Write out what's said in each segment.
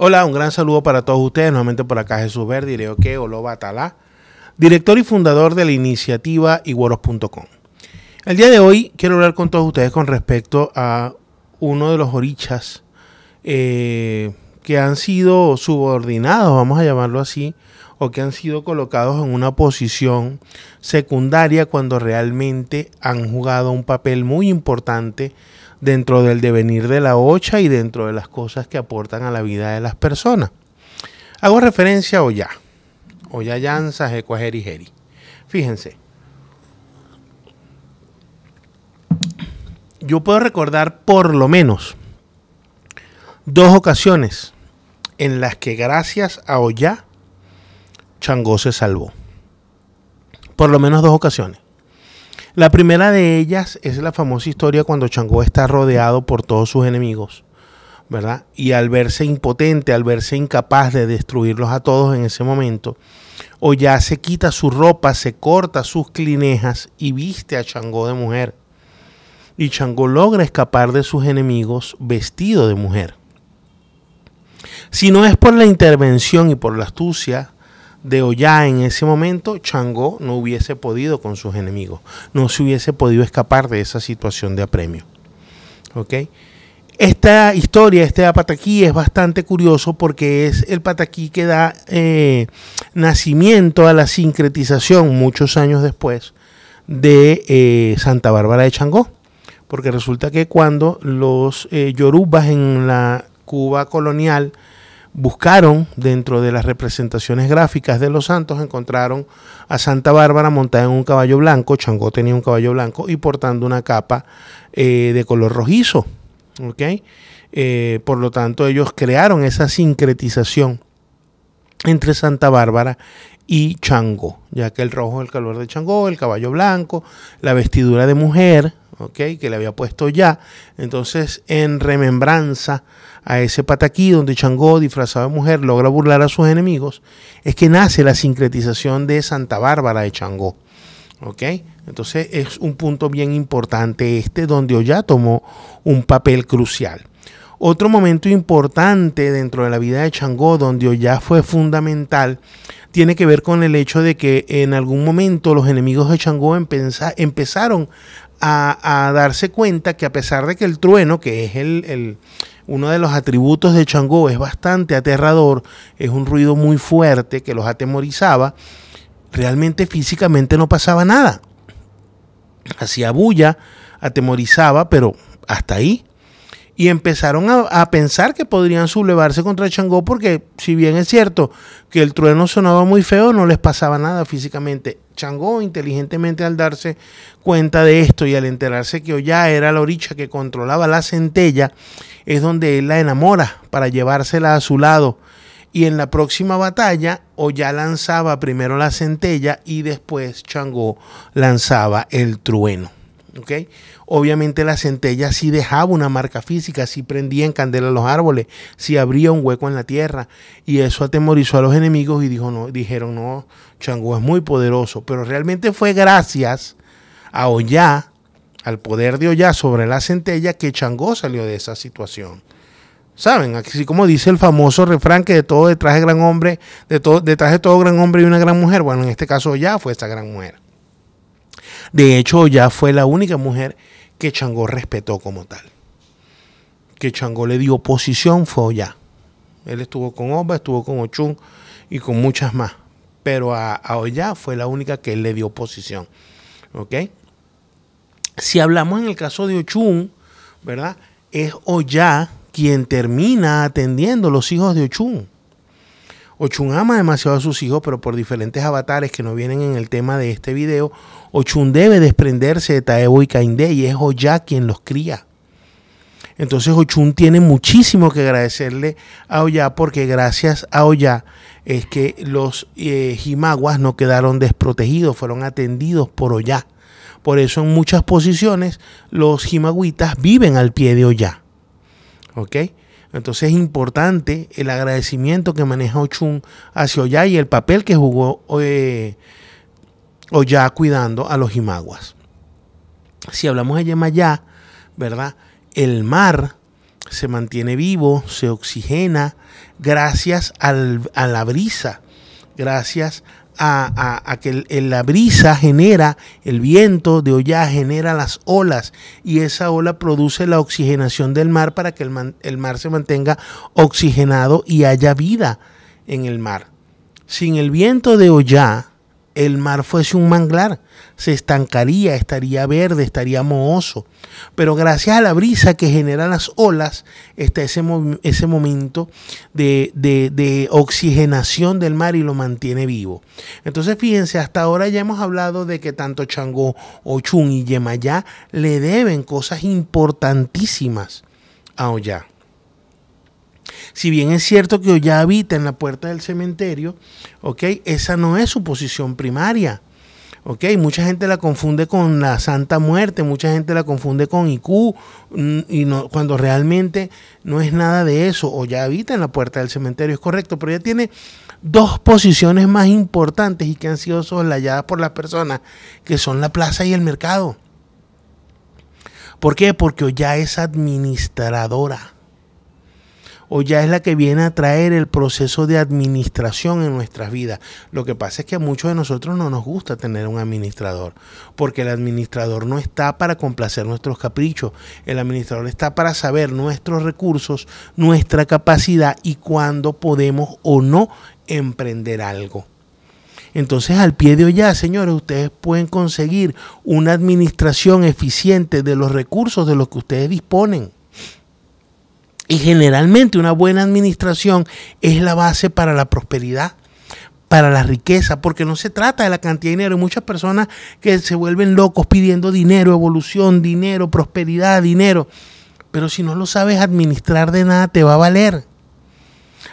Hola, un gran saludo para todos ustedes. Nuevamente por acá Jesús Verde, Olo Talá, director y fundador de la iniciativa iguoros.com. El día de hoy quiero hablar con todos ustedes con respecto a uno de los orichas eh, que han sido subordinados, vamos a llamarlo así, o que han sido colocados en una posición secundaria cuando realmente han jugado un papel muy importante dentro del devenir de la OCHA y dentro de las cosas que aportan a la vida de las personas. Hago referencia a Oya, Oya Llanza, Ecuajeri Jeri. Fíjense, yo puedo recordar por lo menos dos ocasiones en las que gracias a Oya, Changó se salvó. Por lo menos dos ocasiones. La primera de ellas es la famosa historia cuando Chango está rodeado por todos sus enemigos, ¿verdad? Y al verse impotente, al verse incapaz de destruirlos a todos en ese momento, o ya se quita su ropa, se corta sus clinejas y viste a Chango de mujer. Y Chango logra escapar de sus enemigos vestido de mujer. Si no es por la intervención y por la astucia de Ollá en ese momento, Changó no hubiese podido con sus enemigos, no se hubiese podido escapar de esa situación de apremio. Esta historia, este Apataquí es bastante curioso porque es el pataquí que da eh, nacimiento a la sincretización muchos años después de eh, Santa Bárbara de Changó. Porque resulta que cuando los eh, yorubas en la Cuba colonial buscaron dentro de las representaciones gráficas de los santos, encontraron a Santa Bárbara montada en un caballo blanco, Changó tenía un caballo blanco y portando una capa eh, de color rojizo. ¿okay? Eh, por lo tanto, ellos crearon esa sincretización entre Santa Bárbara y Changó, ya que el rojo es el color de Changó, el caballo blanco, la vestidura de mujer, ¿ok? que le había puesto ya. Entonces, en remembranza a ese pataquí donde Changó, disfrazado de mujer, logra burlar a sus enemigos, es que nace la sincretización de Santa Bárbara de Changó. Entonces, es un punto bien importante este, donde Oya tomó un papel crucial. Otro momento importante dentro de la vida de Changó, donde ya fue fundamental, tiene que ver con el hecho de que en algún momento los enemigos de Changó empezaron a, darse cuenta que a pesar de que el trueno, que es el, uno de los atributos de Changó, es bastante aterrador, es un ruido muy fuerte que los atemorizaba, realmente físicamente no pasaba nada. Hacía bulla, atemorizaba, pero hasta ahí y empezaron a, pensar que podrían sublevarse contra Changó porque si bien es cierto que el trueno sonaba muy feo, no les pasaba nada físicamente. Changó inteligentemente al darse cuenta de esto y al enterarse que Oya era la oricha que controlaba la centella, es donde él la enamora para llevársela a su lado. Y en la próxima batalla, Oya lanzaba primero la centella y después Changó lanzaba el trueno. Obviamente la centella sí dejaba una marca física, sí prendía en candela los árboles, sí abría un hueco en la tierra y eso atemorizó a los enemigos y dijo, no, dijeron, no, Changó es muy poderoso, pero realmente fue gracias a Ollá, al poder de Ollá sobre la centella que Changó salió de esa situación. Saben, así como dice el famoso refrán que de todo detrás de gran hombre, de todo, detrás de todo gran hombre y una gran mujer, bueno, en este caso ya fue esta gran mujer. De hecho, ya fue la única mujer que Changó respetó como tal. Que Changó le dio posición fue Oya. Él estuvo con Oba, estuvo con Ochun y con muchas más. Pero a, a Oya fue la única que le dio posición. ¿Ok? Si hablamos en el caso de Ochun, ¿verdad? Es Oya quien termina atendiendo los hijos de Ochun. Ochun ama demasiado a sus hijos, pero por diferentes avatares que no vienen en el tema de este video, Ochun debe desprenderse de Taebo y Kainde y es Oya quien los cría. Entonces Ochun tiene muchísimo que agradecerle a Oya porque gracias a Oya es que los eh, jimaguas no quedaron desprotegidos, fueron atendidos por Oya. Por eso en muchas posiciones los jimaguitas viven al pie de Oya. ¿Ok? Entonces es importante el agradecimiento que maneja Ochun hacia Oya y el papel que jugó eh, Oya cuidando a los Imaguas. Si hablamos de Yemayá, ¿verdad? El mar se mantiene vivo, se oxigena gracias a la brisa, gracias a a, que la brisa genera, el viento de olla genera las olas y esa ola produce la oxigenación del mar para que el, mar se mantenga oxigenado y haya vida en el mar. Sin el viento de olla el mar fuese un manglar, se estancaría, estaría verde, estaría mohoso. Pero gracias a la brisa que genera las olas, está ese, momento de, oxigenación del mar y lo mantiene vivo. Entonces, fíjense, hasta ahora ya hemos hablado de que tanto Changó, Ochun y Yemayá le deben cosas importantísimas a Oya. Si bien es cierto que ya habita en la puerta del cementerio, ¿ok? Esa no es su posición primaria. ¿ok? Mucha gente la confunde con la Santa Muerte, mucha gente la confunde con IQ, mm, y no, cuando realmente no es nada de eso, o ya habita en la puerta del cementerio, es correcto, pero ella tiene dos posiciones más importantes y que han sido soslayadas por las personas, que son la plaza y el mercado. ¿Por qué? Porque ya es administradora o ya es la que viene a traer el proceso de administración en nuestras vidas. Lo que pasa es que a muchos de nosotros no nos gusta tener un administrador, porque el administrador no está para complacer nuestros caprichos, el administrador está para saber nuestros recursos, nuestra capacidad y cuándo podemos o no emprender algo. Entonces, al pie de ya, señores, ustedes pueden conseguir una administración eficiente de los recursos de los que ustedes disponen. Y generalmente una buena administración es la base para la prosperidad, para la riqueza, porque no se trata de la cantidad de dinero. Hay muchas personas que se vuelven locos pidiendo dinero, evolución, dinero, prosperidad, dinero. Pero si no lo sabes administrar de nada, te va a valer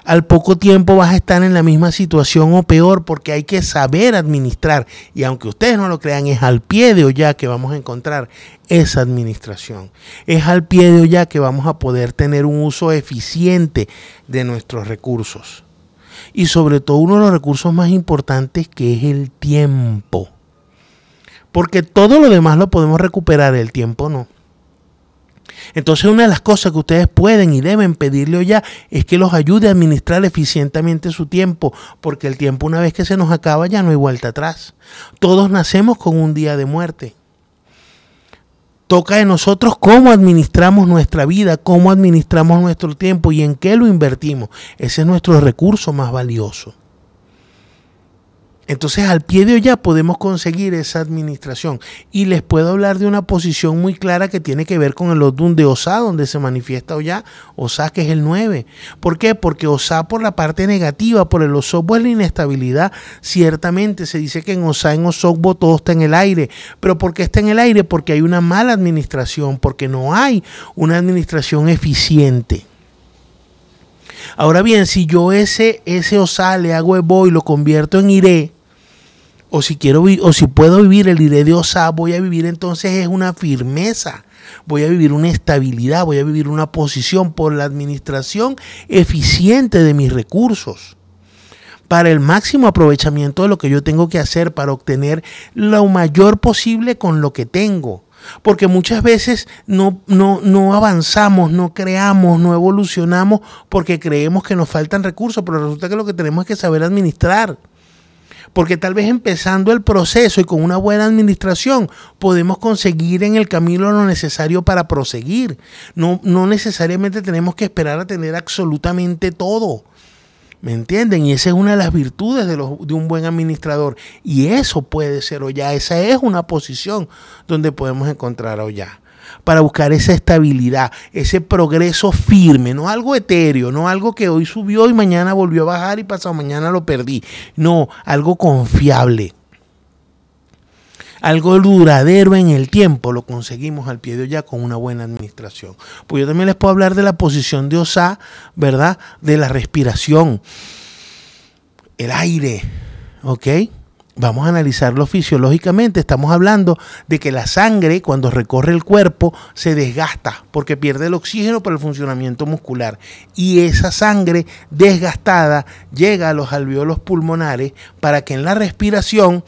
al poco tiempo vas a estar en la misma situación o peor porque hay que saber administrar. Y aunque ustedes no lo crean, es al pie de ya que vamos a encontrar esa administración. Es al pie de olla que vamos a poder tener un uso eficiente de nuestros recursos. Y sobre todo uno de los recursos más importantes que es el tiempo. Porque todo lo demás lo podemos recuperar, el tiempo no. Entonces una de las cosas que ustedes pueden y deben pedirle ya es que los ayude a administrar eficientemente su tiempo, porque el tiempo una vez que se nos acaba ya no hay vuelta atrás. Todos nacemos con un día de muerte. Toca de nosotros cómo administramos nuestra vida, cómo administramos nuestro tiempo y en qué lo invertimos. Ese es nuestro recurso más valioso. Entonces al pie de Oya podemos conseguir esa administración y les puedo hablar de una posición muy clara que tiene que ver con el Odun de Osa donde se manifiesta Oya, Osá que es el 9. ¿Por qué? Porque Osa por la parte negativa, por el Osobo, es pues, la inestabilidad. Ciertamente se dice que en Osa en Osobo, pues, todo está en el aire, pero ¿por qué está en el aire? Porque hay una mala administración, porque no hay una administración eficiente. Ahora bien, si yo ese, ese Osa le hago ebo y lo convierto en iré, e, o si quiero o si puedo vivir el iré de OSA, ah, voy a vivir entonces es una firmeza, voy a vivir una estabilidad, voy a vivir una posición por la administración eficiente de mis recursos para el máximo aprovechamiento de lo que yo tengo que hacer para obtener lo mayor posible con lo que tengo. Porque muchas veces no, no, no, avanzamos, no creamos, no evolucionamos porque creemos que nos faltan recursos, pero resulta que lo que tenemos es que saber administrar porque tal vez empezando el proceso y con una buena administración podemos conseguir en el camino lo necesario para proseguir. No, necesariamente tenemos que esperar a tener absolutamente todo. ¿Me entienden? Y esa es una de las virtudes de, los, de un buen administrador. Y eso puede ser ya Esa es una posición donde podemos encontrar o para buscar esa estabilidad, ese progreso firme, no algo etéreo, no algo que hoy subió y mañana volvió a bajar y pasado mañana lo perdí, no, algo confiable. Algo duradero en el tiempo lo conseguimos al pie de olla con una buena administración. Pues yo también les puedo hablar de la posición de OSA, ¿verdad? De la respiración, el aire, ¿ok? Vamos a analizarlo fisiológicamente. Estamos hablando de que la sangre cuando recorre el cuerpo se desgasta porque pierde el oxígeno para el funcionamiento muscular. Y esa sangre desgastada llega a los alveolos pulmonares para que en la respiración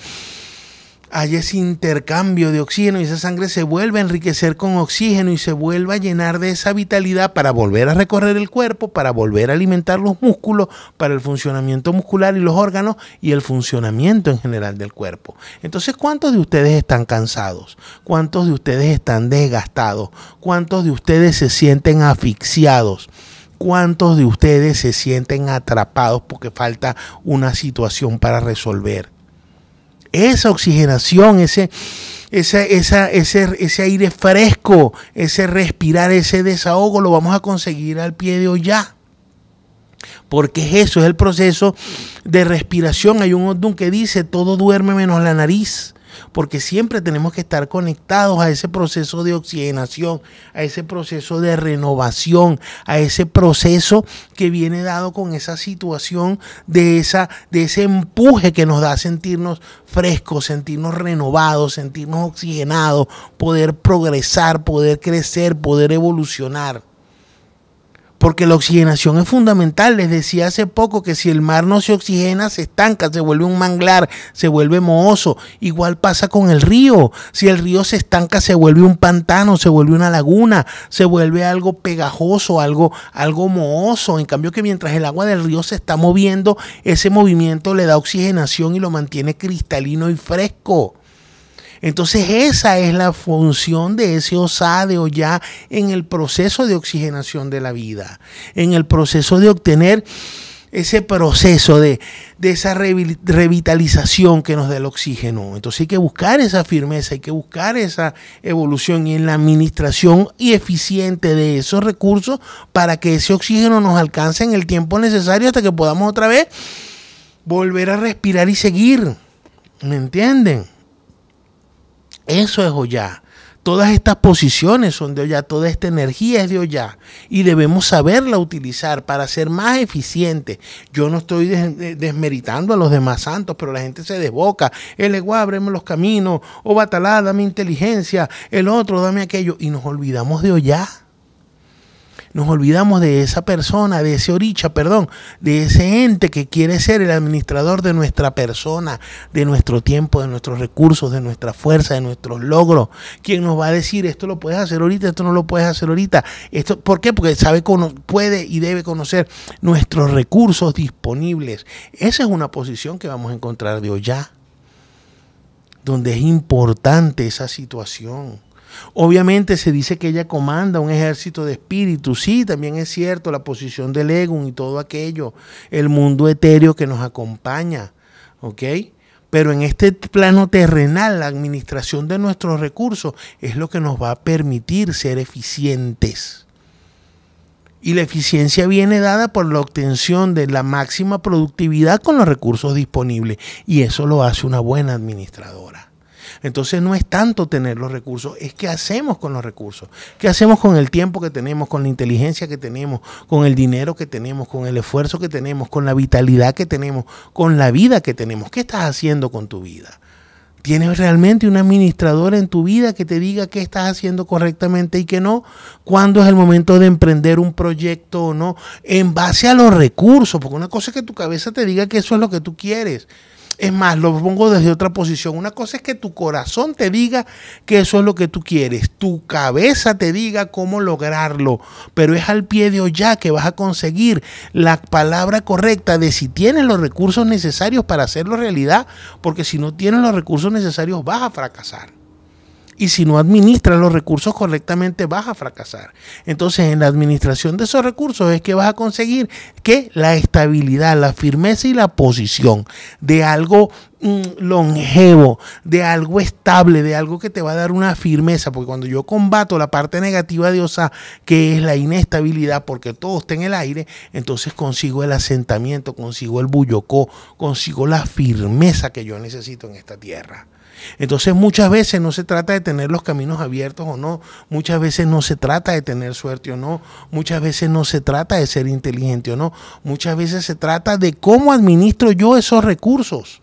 hay ese intercambio de oxígeno y esa sangre se vuelve a enriquecer con oxígeno y se vuelve a llenar de esa vitalidad para volver a recorrer el cuerpo, para volver a alimentar los músculos, para el funcionamiento muscular y los órganos y el funcionamiento en general del cuerpo. Entonces, ¿cuántos de ustedes están cansados? ¿Cuántos de ustedes están desgastados? ¿Cuántos de ustedes se sienten asfixiados? ¿Cuántos de ustedes se sienten atrapados porque falta una situación para resolver? esa oxigenación, ese, ese, aire fresco, ese respirar, ese desahogo, lo vamos a conseguir al pie de ya. Porque es eso, es el proceso de respiración. Hay un Odun que dice, todo duerme menos la nariz porque siempre tenemos que estar conectados a ese proceso de oxigenación, a ese proceso de renovación, a ese proceso que viene dado con esa situación de, esa, de ese empuje que nos da sentirnos frescos, sentirnos renovados, sentirnos oxigenados, poder progresar, poder crecer, poder evolucionar porque la oxigenación es fundamental. Les decía hace poco que si el mar no se oxigena, se estanca, se vuelve un manglar, se vuelve mohoso. Igual pasa con el río. Si el río se estanca, se vuelve un pantano, se vuelve una laguna, se vuelve algo pegajoso, algo, algo mohoso. En cambio que mientras el agua del río se está moviendo, ese movimiento le da oxigenación y lo mantiene cristalino y fresco. Entonces esa es la función de ese osado ya en el proceso de oxigenación de la vida, en el proceso de obtener ese proceso de, de, esa revitalización que nos da el oxígeno. Entonces hay que buscar esa firmeza, hay que buscar esa evolución y en la administración y eficiente de esos recursos para que ese oxígeno nos alcance en el tiempo necesario hasta que podamos otra vez volver a respirar y seguir. ¿Me entienden? Eso es Oya. Todas estas posiciones son de Oya, toda esta energía es de Oya y debemos saberla utilizar para ser más eficientes. Yo no estoy eh, desmeritando a los demás santos, pero la gente se desboca. El ego ábreme los caminos, o oh, Batalá, dame inteligencia, el otro, dame aquello, y nos olvidamos de Oya nos olvidamos de esa persona, de ese oricha, perdón, de ese ente que quiere ser el administrador de nuestra persona, de nuestro tiempo, de nuestros recursos, de nuestra fuerza, de nuestros logros. Quien nos va a decir esto lo puedes hacer ahorita, esto no lo puedes hacer ahorita. Esto, ¿Por qué? Porque sabe, puede y debe conocer nuestros recursos disponibles. Esa es una posición que vamos a encontrar de hoy ya donde es importante esa situación. Obviamente se dice que ella comanda un ejército de espíritus, sí, también es cierto, la posición de Legum y todo aquello, el mundo etéreo que nos acompaña, ¿ok? Pero en este plano terrenal, la administración de nuestros recursos es lo que nos va a permitir ser eficientes. Y la eficiencia viene dada por la obtención de la máxima productividad con los recursos disponibles. Y eso lo hace una buena administradora. Entonces no es tanto tener los recursos, es qué hacemos con los recursos, qué hacemos con el tiempo que tenemos, con la inteligencia que tenemos, con el dinero que tenemos, con el esfuerzo que tenemos, con la vitalidad que tenemos, con la vida que tenemos. ¿Qué estás haciendo con tu vida? ¿Tienes realmente un administrador en tu vida que te diga qué estás haciendo correctamente y qué no? ¿Cuándo es el momento de emprender un proyecto o no? En base a los recursos, porque una cosa es que tu cabeza te diga que eso es lo que tú quieres. Es más, lo pongo desde otra posición. Una cosa es que tu corazón te diga que eso es lo que tú quieres, tu cabeza te diga cómo lograrlo, pero es al pie de olla que vas a conseguir la palabra correcta de si tienes los recursos necesarios para hacerlo realidad, porque si no tienes los recursos necesarios vas a fracasar y si no administras los recursos correctamente vas a fracasar. Entonces en la administración de esos recursos es que vas a conseguir que la estabilidad, la firmeza y la posición de algo mm, longevo, de algo estable, de algo que te va a dar una firmeza, porque cuando yo combato la parte negativa de OSA, que es la inestabilidad, porque todo está en el aire, entonces consigo el asentamiento, consigo el bullocó, consigo la firmeza que yo necesito en esta tierra. Entonces muchas veces no se trata de tener los caminos abiertos o no, muchas veces no se trata de tener suerte o no, muchas veces no se trata de ser inteligente o no, muchas veces se trata de cómo administro yo esos recursos.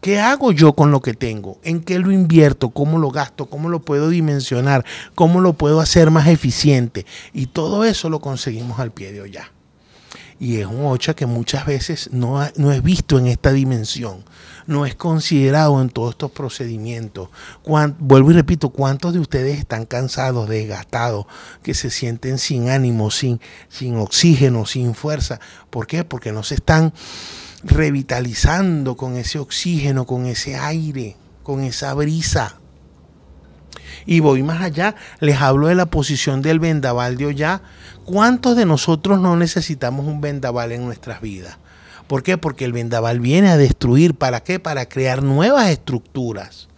¿Qué hago yo con lo que tengo? ¿En qué lo invierto? ¿Cómo lo gasto? ¿Cómo lo puedo dimensionar? ¿Cómo lo puedo hacer más eficiente? Y todo eso lo conseguimos al pie de olla. Y es un ocha que muchas veces no es visto en esta dimensión no es considerado en todos estos procedimientos. vuelvo y repito, ¿cuántos de ustedes están cansados, desgastados, que se sienten sin ánimo, sin, sin oxígeno, sin fuerza? ¿Por qué? Porque no se están revitalizando con ese oxígeno, con ese aire, con esa brisa. Y voy más allá, les hablo de la posición del vendaval de Ollá. ¿Cuántos de nosotros no necesitamos un vendaval en nuestras vidas? ¿Por qué? Porque el vendaval viene a destruir. ¿Para qué? Para crear nuevas estructuras.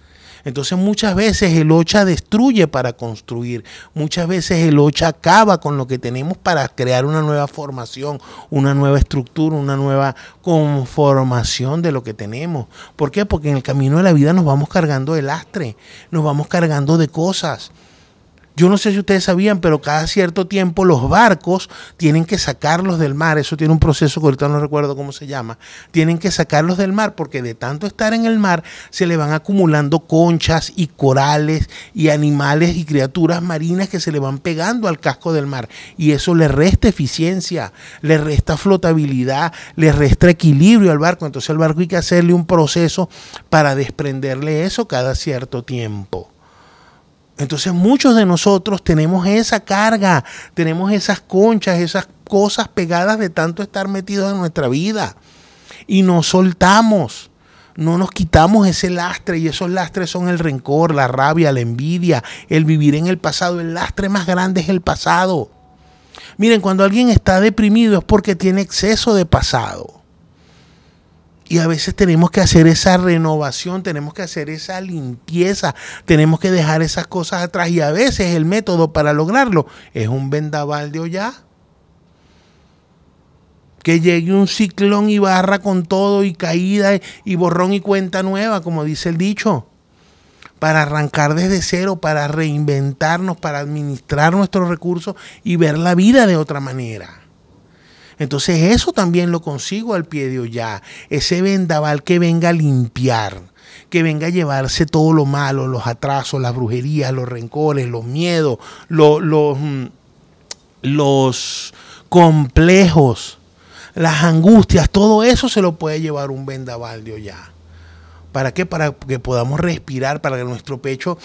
Entonces muchas veces el ocha destruye para construir, muchas veces el ocha acaba con lo que tenemos para crear una nueva formación, una nueva estructura, una nueva conformación de lo que tenemos. ¿Por qué? Porque en el camino de la vida nos vamos cargando de lastre, nos vamos cargando de cosas. Yo no sé si ustedes sabían, pero cada cierto tiempo los barcos tienen que sacarlos del mar. Eso tiene un proceso que ahorita no recuerdo cómo se llama. Tienen que sacarlos del mar porque de tanto estar en el mar se le van acumulando conchas y corales y animales y criaturas marinas que se le van pegando al casco del mar. Y eso le resta eficiencia, le resta flotabilidad, le resta equilibrio al barco. Entonces al barco hay que hacerle un proceso para desprenderle eso cada cierto tiempo. Entonces muchos de nosotros tenemos esa carga, tenemos esas conchas, esas cosas pegadas de tanto estar metidos en nuestra vida. Y nos soltamos, no nos quitamos ese lastre y esos lastres son el rencor, la rabia, la envidia, el vivir en el pasado. El lastre más grande es el pasado. Miren, cuando alguien está deprimido es porque tiene exceso de pasado. Y a veces tenemos que hacer esa renovación, tenemos que hacer esa limpieza, tenemos que dejar esas cosas atrás. Y a veces el método para lograrlo es un vendaval de olla. Que llegue un ciclón y barra con todo y caída y borrón y cuenta nueva, como dice el dicho. Para arrancar desde cero, para reinventarnos, para administrar nuestros recursos y ver la vida de otra manera. Entonces eso también lo consigo al pie de Ollá, ese vendaval que venga a limpiar que venga a llevarse todo lo malo, los atrasos, las brujerías, los rencores, los miedos, mm, los, complejos, las angustias, todo eso se lo puede llevar un vendaval de ya. ¿Para qué? Para que podamos respirar, para que nuestro pecho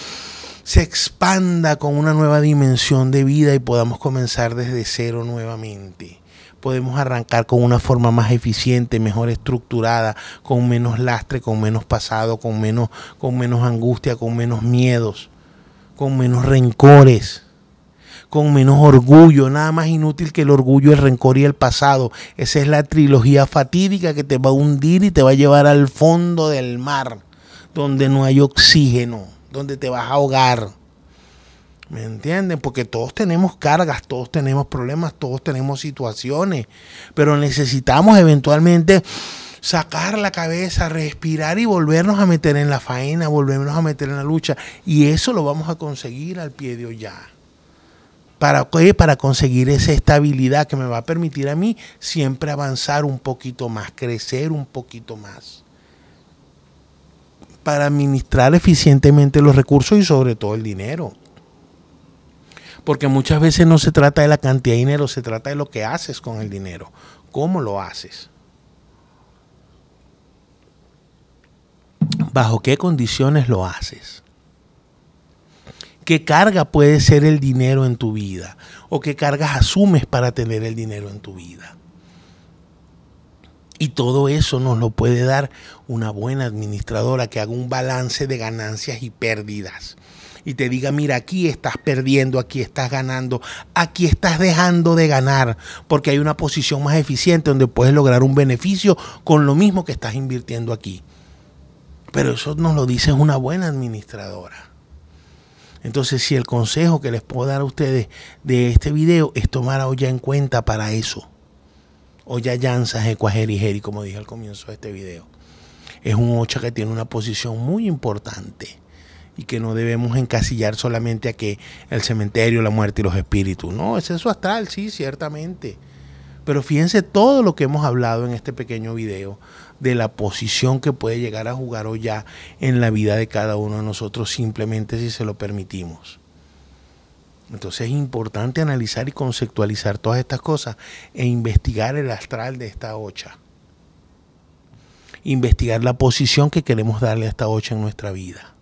se expanda con una nueva dimensión de vida y podamos comenzar desde cero nuevamente podemos arrancar con una forma más eficiente, mejor estructurada, con menos lastre, con menos pasado, con menos, con menos angustia, con menos miedos, con menos rencores, con menos orgullo, nada más inútil que el orgullo, el rencor y el pasado. Esa es la trilogía fatídica que te va a hundir y te va a llevar al fondo del mar, donde no hay oxígeno, donde te vas a ahogar ¿Me entienden? Porque todos tenemos cargas, todos tenemos problemas, todos tenemos situaciones, pero necesitamos eventualmente sacar la cabeza, respirar y volvernos a meter en la faena, volvernos a meter en la lucha. Y eso lo vamos a conseguir al pie de ya. ¿Para qué? Para conseguir esa estabilidad que me va a permitir a mí siempre avanzar un poquito más, crecer un poquito más. Para administrar eficientemente los recursos y sobre todo el dinero. Porque muchas veces no se trata de la cantidad de dinero, se trata de lo que haces con el dinero, cómo lo haces. ¿Bajo qué condiciones lo haces? ¿Qué carga puede ser el dinero en tu vida? ¿O qué cargas asumes para tener el dinero en tu vida? Y todo eso nos lo puede dar una buena administradora que haga un balance de ganancias y pérdidas y te diga, mira, aquí estás perdiendo, aquí estás ganando, aquí estás dejando de ganar, porque hay una posición más eficiente donde puedes lograr un beneficio con lo mismo que estás invirtiendo aquí. Pero eso nos lo dice una buena administradora. Entonces, si el consejo que les puedo dar a ustedes de este video es tomar a Olla en cuenta para eso. Olla llanzas, Jerry, como dije al comienzo de este video. Es un Ocha que tiene una posición muy importante y que no debemos encasillar solamente a que el cementerio, la muerte y los espíritus. No, es eso astral, sí, ciertamente. Pero fíjense todo lo que hemos hablado en este pequeño video de la posición que puede llegar a jugar hoy ya en la vida de cada uno de nosotros simplemente si se lo permitimos. Entonces es importante analizar y conceptualizar todas estas cosas e investigar el astral de esta ocha. Investigar la posición que queremos darle a esta ocha en nuestra vida.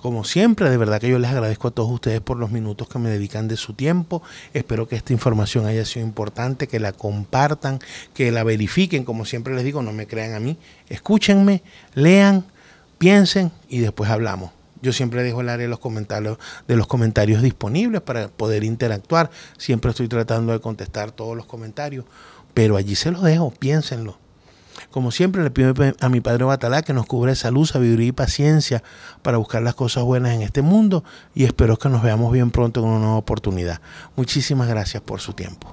Como siempre, de verdad que yo les agradezco a todos ustedes por los minutos que me dedican de su tiempo. Espero que esta información haya sido importante, que la compartan, que la verifiquen. Como siempre les digo, no me crean a mí. Escúchenme, lean, piensen y después hablamos. Yo siempre dejo el área de los comentarios, de los comentarios disponibles para poder interactuar. Siempre estoy tratando de contestar todos los comentarios, pero allí se los dejo, piénsenlo. Como siempre, le pido a mi Padre Batalá que nos cubra esa luz, sabiduría y paciencia para buscar las cosas buenas en este mundo y espero que nos veamos bien pronto en una nueva oportunidad. Muchísimas gracias por su tiempo.